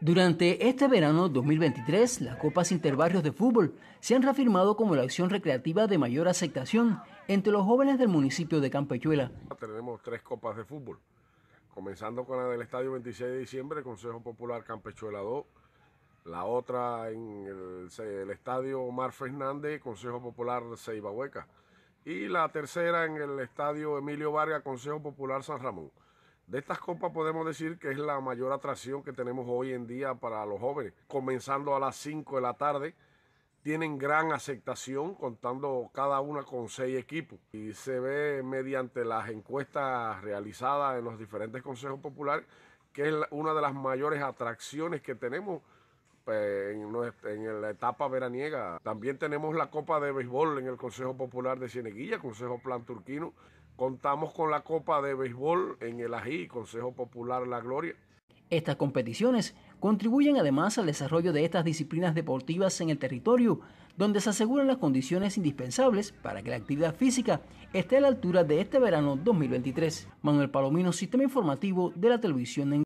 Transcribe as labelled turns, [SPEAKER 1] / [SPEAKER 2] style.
[SPEAKER 1] Durante este verano 2023, las Copas Interbarrios de Fútbol se han reafirmado como la acción recreativa de mayor aceptación entre los jóvenes del municipio de Campechuela.
[SPEAKER 2] Tenemos tres copas de fútbol, comenzando con la del Estadio 26 de diciembre, Consejo Popular Campechuela 2, la otra en el, Estadio Omar Fernández, Consejo Popular Ceiba y la tercera en el Estadio Emilio Vargas, Consejo Popular San Ramón. De estas copas podemos decir que es la mayor atracción que tenemos hoy en día para los jóvenes. Comenzando a las 5 de la tarde, tienen gran aceptación contando cada una con seis equipos y se ve mediante las encuestas realizadas en los diferentes consejos populares que es una de las mayores atracciones que tenemos eh, en, la etapa veraniega. También tenemos la Copa de Béisbol en el Consejo Popular de Cieneguilla, Consejo Plan Turquino. Contamos con la Copa de Béisbol en el Ají, Consejo Popular La Gloria.
[SPEAKER 1] Estas competiciones contribuyen además al desarrollo de estas disciplinas deportivas en el territorio, donde se aseguran las condiciones indispensables para que la actividad física esté a la altura de este verano 2023. Manuel Palomino, Sistema Informativo de la Televisión en